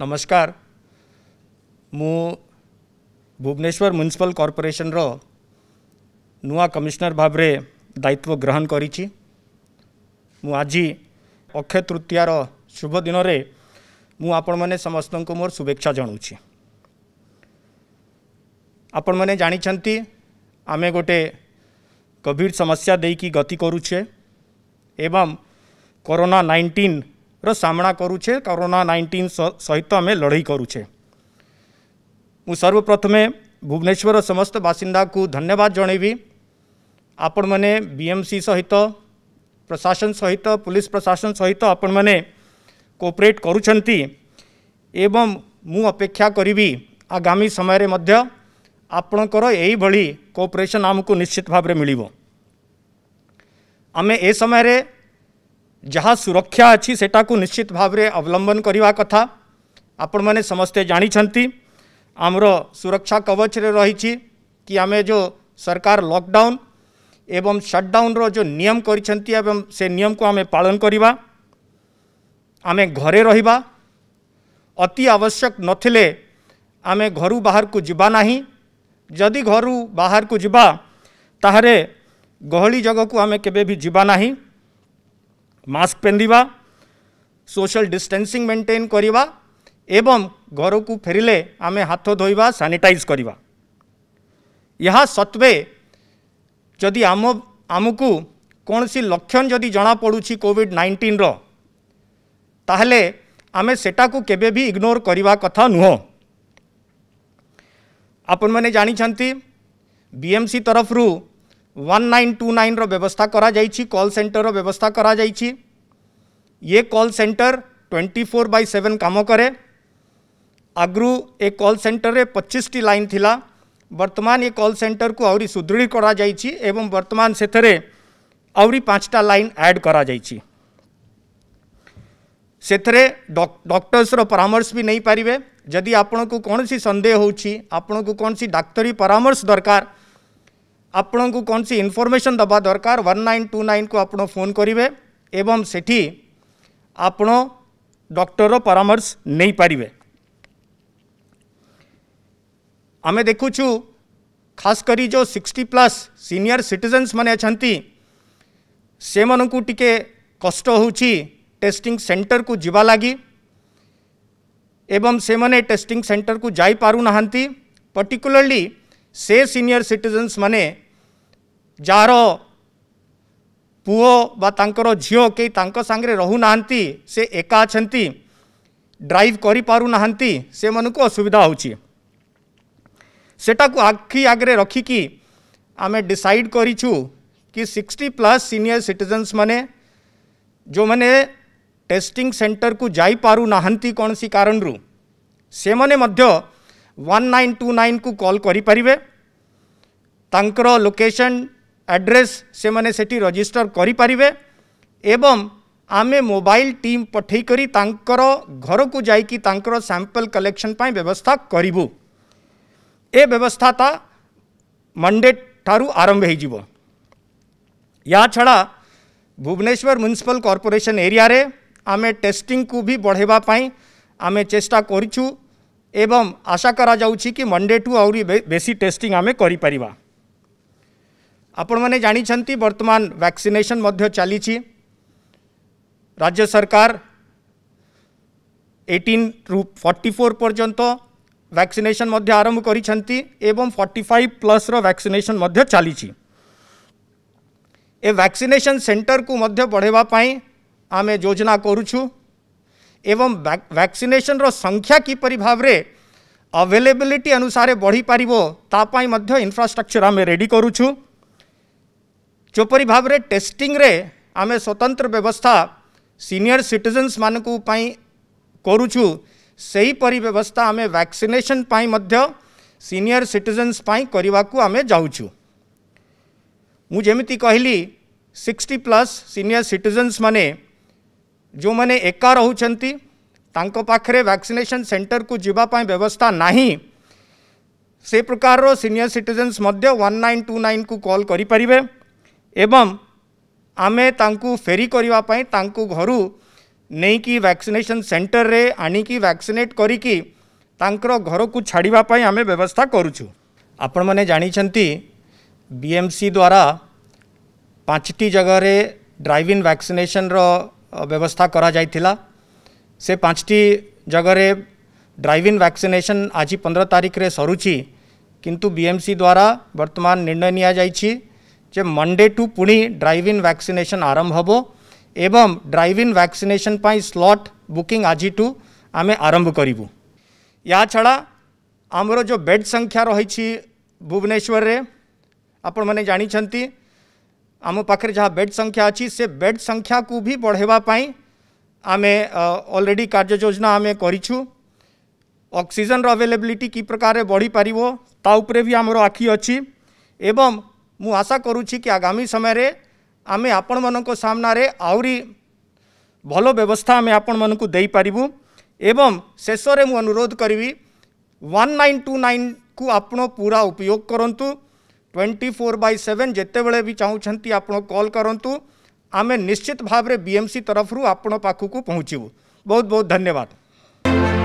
ନମସ୍କାର ମୁଁ ଭୁବନେଶ୍ୱର ମ୍ୟୁନିସିପାଲ କର୍ପୋରେସନର ନୂଆ କମିଶନର ଭାବରେ ଦାୟିତ୍ୱ ଗ୍ରହଣ କରିଛି ମୁଁ ଆଜି ଅକ୍ଷୟ ତୃତୀୟାର ଶୁଭ ଦିନରେ ମୁଁ ଆପଣମାନେ ସମସ୍ତଙ୍କୁ ମୋର ଶୁଭେଚ୍ଛା ଜଣାଉଛି ଆପଣମାନେ ଜାଣିଛନ୍ତି ଆମେ ଗୋଟିଏ କୋଭିଡ଼ ସମସ୍ୟା ଦେଇକି ଗତି କରୁଛେ ଏବଂ କରୋନା ନାଇଣ୍ଟିନ୍ ର ସାମ୍ନା କରୁଛେ କରୋନା ନାଇଣ୍ଟିନ୍ ସହିତ ଆମେ ଲଢ଼େଇ କରୁଛେ ମୁଁ ସର୍ବପ୍ରଥମେ ଭୁବନେଶ୍ୱରର ସମସ୍ତ ବାସିନ୍ଦାକୁ ଧନ୍ୟବାଦ ଜଣାଇବି ଆପଣମାନେ ବିଏମ୍ସି ସହିତ ପ୍ରଶାସନ ସହିତ ପୁଲିସ ପ୍ରଶାସନ ସହିତ ଆପଣମାନେ କୋପରେଟ୍ କରୁଛନ୍ତି ଏବଂ ମୁଁ ଅପେକ୍ଷା କରିବି ଆଗାମୀ ସମୟରେ ମଧ୍ୟ ଆପଣଙ୍କର ଏଇଭଳି କୋପରେସନ୍ ଆମକୁ ନିଶ୍ଚିତ ଭାବରେ ମିଳିବ ଆମେ ଏ ସମୟରେ जहाँ सुरक्षा अच्छी से निश्चित भाव अवलंबन अवलम्बन करने कथा आपण मैंने समस्ते जानी आमर सुरक्षा कवच रे रही कि आम जो सरकार लॉकडाउन एवं सटडाउन रो जो नियम कर नियम को आम पालन करवा आम घरे रहिबा अति आवश्यक नथिले आमे बाहर को जीवा ना जदि घर बाहर को जीवा ताहरे गहली जगह को आम केबे भी जीवा नहीं मास्क पिंधा सोशल डिस्टेंसिंग मेंटेन करवा एवं घर को फेरिले आम हाथ धोवा सानिटाइज करवा यह सत्वे जदि आम को कौन सी लक्षण जदि जमापड़ी कॉविड नाइंटीन रहा आम से केबे भी इग्नोर करवा कथा नुह आपण जानी जानते बीएमसी तरफ़ वन नाइन टू नाइन व्यवस्था करा जाइछि कॉल सेंटर व्यवस्था करा ये call center twenty four by seven कम कै आगु ए कॉल सेंटर रे पच्चीस टी लाइन थिला वर्तमान ये कॉल सेंटर को आहरी सुदृढ़ करा जाइछि एवं वर्तमान सेथरे आहरी पांचटा लाइन ऐड करा जाइछि ସେଥିରେ ଡକ୍ଟର୍ସର ପରାମର୍ଶ ବି ନେଇପାରିବେ ଯଦି ଆପଣଙ୍କୁ କୌଣସି ସନ୍ଦେହ ହେଉଛି ଆପଣଙ୍କୁ डाक्तरी परामर्श दरकार ଆପଣଙ୍କୁ କୌଣସି ଇନଫର୍ମେସନ୍ ଦେବା ଦରକାର ୱାନ୍ ନାଇନ୍ ଟୁ ନାଇନ୍କୁ ଆପଣ ଫୋନ୍ କରିବେ ଏବଂ ସେଠି ଆପଣ ଡକ୍ଟରର ପରାମର୍ଶ ନେଇପାରିବେ ଆମେ ଦେଖୁଛୁ ଖାସ୍ କରି ଯେଉଁ ସିକ୍ସଟି ପ୍ଲସ୍ ସିନିୟର ସିଟିଜେନ୍ସ ମାନେ ଅଛନ୍ତି ସେମାନଙ୍କୁ ଟିକେ କଷ୍ଟ ହେଉଛି ଟେଷ୍ଟିଂ ସେଣ୍ଟରକୁ ଯିବା ଲାଗି ଏବଂ ସେମାନେ ଟେଷ୍ଟିଂ ସେଣ୍ଟରକୁ ଯାଇପାରୁନାହାନ୍ତି ପର୍ଟିକୁଲାରଲି સે સિનિયર સિટીઝન્સ ମାନେ ଯାହାର ପୁଅ ବା ତାଙ୍କର ଝିଅ କେହି ତାଙ୍କ ସାଙ୍ଗରେ ରହୁନାହାନ୍ତି ସେ ଏକା ଅଛନ୍ତି ଡ୍ରାଇଭ୍ କରିପାରୁନାହାନ୍ତି ସେମାନଙ୍କୁ ଅସୁବିଧା ହେଉଛି ସେଟାକୁ ଆଖି ଆଗରେ ରଖିକି ଆମେ ଡିସାଇଡ଼୍ କରିଛୁ କି ସିକ୍ସଟି ପ୍ଲସ୍ ସିନିୟର ସିଟିଜନ୍ସ ମାନେ ଯେଉଁମାନେ ଟେଷ୍ଟିଂ ସେଣ୍ଟରକୁ ଯାଇପାରୁନାହାନ୍ତି କୌଣସି କାରଣରୁ ସେମାନେ ମଧ୍ୟ वन नाइन टू नाइन को कल करें लोकेशन एड्रेस से मैंने से रजिस्टर करें आमे मोबाइल टीम पठेकर घर को जाकर सैंपल कलेक्शन व्यवस्था करू ए व्यवस्था ता मंडे ठारू आरंभ हो या छड़ा भुवनेश्वर म्यूनिशिपल कॉर्पोरेशन एरिया रे आमे टेस्टिंग को भी बढ़ेबा बढ़ेवाई आमे चेष्टा करूँ एवं आशा कराऊँ कि मंडे टू आहरी बेसी टेस्टिंग आम कर आपण मैंने जानी बर्तमान वैक्सीनेसन चली राज्य सरकार एटीन रु फर्टी फोर पर्यंत वैक्सीनेसन आरंभ कर फर्टी प्लस वैक्सीनेसन चली ए सेंटर को बढ़ेवाई आम योजना करुच्छू एवं वैक्सीनेसन रख्या किपरि भाव अवेलेबिलिटी अनुसार बढ़ी पार तापाई इनफ्रास्ट्रक्चर आम रेडी करुचु जोपरि भाव टेस्टिंग रे आम स्वतंत्र व्यवस्था सीनियर सिटीजन्स मान करुचु से हीपरि व्यवस्था आम वैक्सीनेसन सिनियर सिटीजन्स आम जाऊँ मुझे कहली सिक्सटी प्लस सीनियर सिटीजन्स मैंने ଯେଉଁମାନେ ଏକା ରହୁଛନ୍ତି ତାଙ୍କ ପାଖରେ ଭ୍ୟାକ୍ସିନେସନ୍ ସେଣ୍ଟରକୁ ଯିବା ପାଇଁ ବ୍ୟବସ୍ଥା ନାହିଁ ସେ ପ୍ରକାରର ସିନିୟର ସିଟିଜେନ୍ସ ମଧ୍ୟ ୱାନ୍ ନାଇନ୍ ଟୁ ନାଇନ୍କୁ କଲ୍ କରିପାରିବେ ଏବଂ ଆମେ ତାଙ୍କୁ ଫେରି କରିବା ପାଇଁ ତାଙ୍କୁ ଘରୁ ନେଇକି ଭ୍ୟାକ୍ସିନେସନ୍ ସେଣ୍ଟରରେ ଆଣିକି ଭ୍ୟାକ୍ସିନେଟ୍ କରିକି ତାଙ୍କର ଘରକୁ ଛାଡ଼ିବା ପାଇଁ ଆମେ ବ୍ୟବସ୍ଥା କରୁଛୁ ଆପଣମାନେ ଜାଣିଛନ୍ତି ବିଏମ୍ସି ଦ୍ୱାରା ପାଞ୍ଚଟି ଜାଗାରେ ଡ୍ରାଇଭିନ୍ ଭ୍ୟାକ୍ସିନେସନ୍ର ব্যবস্থা করা যাইতিলা সে পাঁচটি জায়গায় ড্রাইভ ইন ভ্যাকসিনেশন আজ পনেরো তারিখে সরুছি কিন্তু বিএমসি দ্বারা বর্তমান নির্ণয় নিয়া যাইছি যে মন্ডে টু পুনি ড্রাইভ ইন ভ্যাকসিনেশন আরম্ভ হব এবং ড্রাইভ ইন ভ্যাকসিনেশন পাই স্লট বুকিং আজিঠু আমি আরম্ভ করিবু या छड़ा आमर जो बेड संख्या रही भुवनेश्वर में आपण मैंने जानी आम पाखे जहाँ बेड संख्या अच्छी से बेड संख्या को भी बढ़ावाई आम अलरेडी कार्य योजना आम करूँ ଅକ୍ସିଜେନ୍ର ଆଭେଲେବିଲିଟି କି ପ୍ରକାରରେ ବଢ଼ିପାରିବ ତା ଉପରେ ବି ଆମର ଆଖି ଅଛି ଏବଂ ମୁଁ ଆଶା କରୁଛି କି ଆଗାମୀ ସମୟରେ ଆମେ ଆପଣମାନଙ୍କ ସାମ୍ନାରେ ଆହୁରି ଭଲ ବ୍ୟବସ୍ଥା ଆମେ ଆପଣମାନଙ୍କୁ ଦେଇପାରିବୁ ଏବଂ ଶେଷରେ ମୁଁ ଅନୁରୋଧ କରିବି ୱାନ୍ ନାଇନ୍ ଟୁ ନାଇନ୍କୁ ଆପଣ ପୁରା ଉପଯୋଗ କରନ୍ତୁ ट्वेंटी फोर बै सेवेन जितेबले भी चाहूँ आप कल करूँ आम निश्चित भाव बीएमसी तरफ आपड़ पाखक पहुँचू बहुत बहुत धन्यवाद